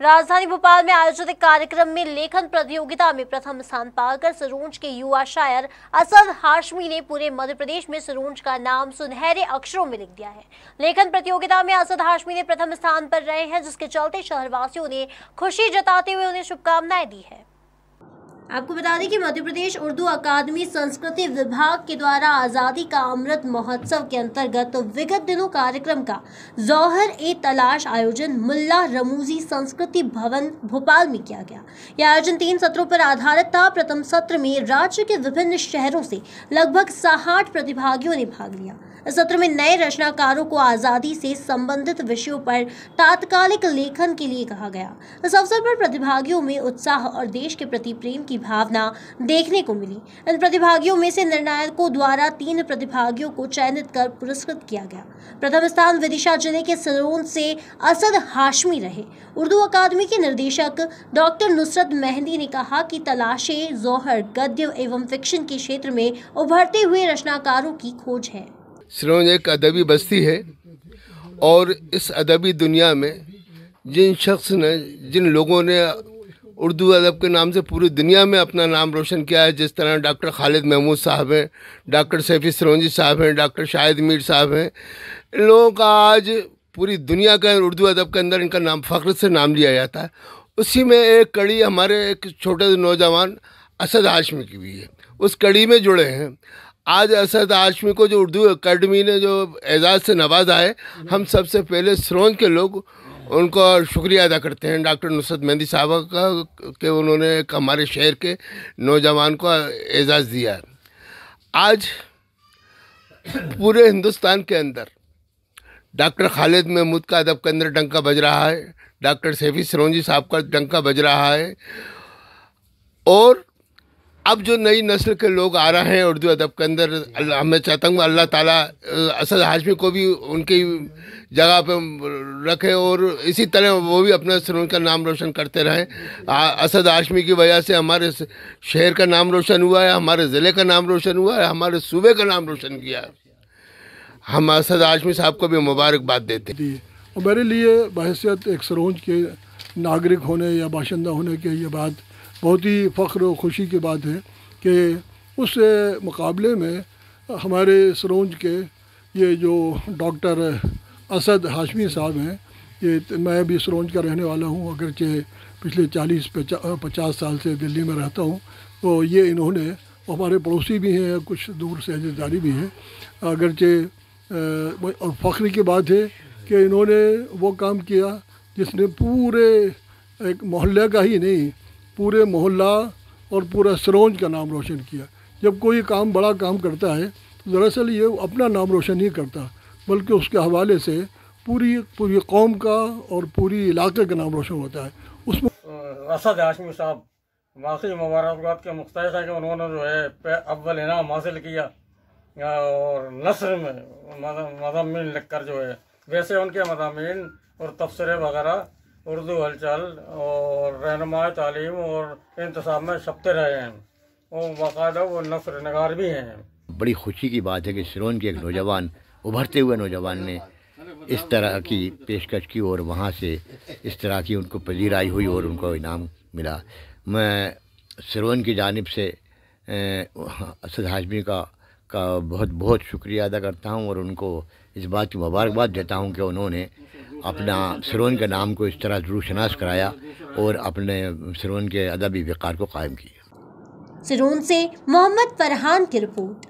राजधानी भोपाल में आयोजित कार्यक्रम में लेखन प्रतियोगिता में प्रथम स्थान पाकर सरोज के युवा शायर असद हाशमी ने पूरे मध्य प्रदेश में सरोज का नाम सुनहरे अक्षरों में लिख दिया है लेखन प्रतियोगिता में असद हाशमी ने प्रथम स्थान पर रहे हैं जिसके चलते शहरवासियों ने खुशी जताते हुए उन्हें शुभकामनाएं दी है आपको बता दें कि मध्य प्रदेश उर्दू अकादमी संस्कृति विभाग के द्वारा आज़ादी का अमृत महोत्सव के अंतर्गत तो विगत दिनों कार्यक्रम का जौहर ए तलाश आयोजन मुल्ला रमूजी संस्कृति भवन भोपाल में किया गया यह आयोजन तीन सत्रों पर आधारित था प्रथम सत्र में राज्य के विभिन्न शहरों से लगभग साठ प्रतिभागियों ने भाग लिया इस सत्र में नए रचनाकारों को आज़ादी से संबंधित विषयों पर तात्कालिक लेखन के लिए कहा गया इस अवसर पर प्रतिभागियों में उत्साह और देश के प्रति प्रेम की की भावना देखने को मिली इन प्रतिभागियों में से निर्णायकों द्वारा तीन प्रतिभागियों को चयनित कर पुरस्कृत किया गया प्रथम स्थान विदिशा जिले के सरोन से असद हाशमी रहे उर्दू अकादमी के निर्देशक डॉक्टर नुसरत मेहंदी ने कहा कि तलाशे जोहर गद्य एवं फिक्शन के क्षेत्र में उभरते हुए रचनाकारों की खोज है सिरोन एक अदबी बस्ती है और इस अदबी दुनिया में जिन शख्स ने जिन लोगों ने उर्दू अदब के नाम से पूरी दुनिया में अपना नाम रोशन किया है जिस तरह डॉक्टर खालिद महमूद साहब हैं डॉक्टर सैफ़ी सरोजी साहब हैं डॉक्टर शाहिद मीर साहब हैं इन लोगों का आज पूरी दुनिया के उर्दू अदब के अंदर इनका नाम फ़ख्र से नाम लिया जाता है उसी में एक कड़ी हमारे एक छोटे नौजवान असद हाशमी की भी है उस कड़ी में जुड़े हैं आज असद हाशमी को जो उर्दू अकेडमी ने जो एजाज़ से नवाजा है हम सबसे पहले सरोज के लोग उनका शुक्रिया अदा करते हैं डॉक्टर नुसरत मेहंदी साहबा का कि उन्होंने हमारे शहर के नौजवान को एजाज़ दिया आज पूरे हिंदुस्तान के अंदर डॉक्टर खालिद महमूद का अदब के अंदर डंका बज रहा है डॉक्टर सैफी सरोजी साहब का डंका बज रहा है और अब जो नई नस्ल के लोग आ रहे हैं उर्दू अदब के अंदर अल्लाह मैं चाहता हूँ अल्लाह ताला असद हाशमी को भी उनकी जगह पे रखे और इसी तरह वो भी अपने सर का नाम रोशन करते रहें असद हाशमी की वजह से हमारे शहर का नाम रोशन हुआ है हमारे ज़िले का नाम रोशन हुआ है हमारे सूबे का नाम रोशन किया है हम असद हाशमी साहब को भी मुबारकबाद देते हैं मेरे लिए बहसीत एक सरोज के नागरिक होने या बाशिंदा होने के ये बात बहुत ही फ़ख्र और ख़ुशी की बात है कि उस मुकाबले में हमारे सरोंज के ये जो डॉक्टर असद हाशमी साहब हैं ये मैं भी सरोंज का रहने वाला हूँ अगरचे पिछले चालीस पचास साल से दिल्ली में रहता हूँ तो ये इन्होंने हमारे पड़ोसी भी हैं कुछ दूर से अजेदारी भी हैं अगरचे और फ़ख्र की बात है कि इन्होंने वो काम किया जिसने पूरे एक मोहल्ले का ही नहीं पूरे मोहल्ला और पूरा सरोंज का नाम रोशन किया जब कोई काम बड़ा काम करता है तो दरअसल ये अपना नाम रोशन नहीं करता बल्कि उसके हवाले से पूरी पूरी कौम का और पूरी इलाके का नाम रोशन होता है उसमें असद हाशमी साहब वाकई मुबारकबाद के मुख्त है कि उन्होंने जो है अव्वल इनाम हासिल किया और नसर में मजामिन लिख कर जो है वैसे उनके मजामी और तबसरे वगैरह उर्दू हलचल और रहनमाय तालीम और इंतसाब में छपते रहे हैं और बाकायदा वो नफर नगार भी हैं बड़ी खुशी की बात है कि सिरोन के एक नौजवान उभरते हुए नौजवान ने इस तरह की पेशकश की और वहाँ से इस तरह की उनको पजीराई हुई और उनको इनाम मिला मैं सिरोन की जानब से असद हाजमी का का बहुत बहुत शुक्रिया अदा करता हूँ और उनको इस बात की मुबारकबाद देता हूँ कि उन्होंने अपना सरोन के नाम को इस तरह जरूर शनास कराया और अपने सरोन के अदबी वक़ार को कायम किया सरोन से मोहम्मद फरहान की रिपोर्ट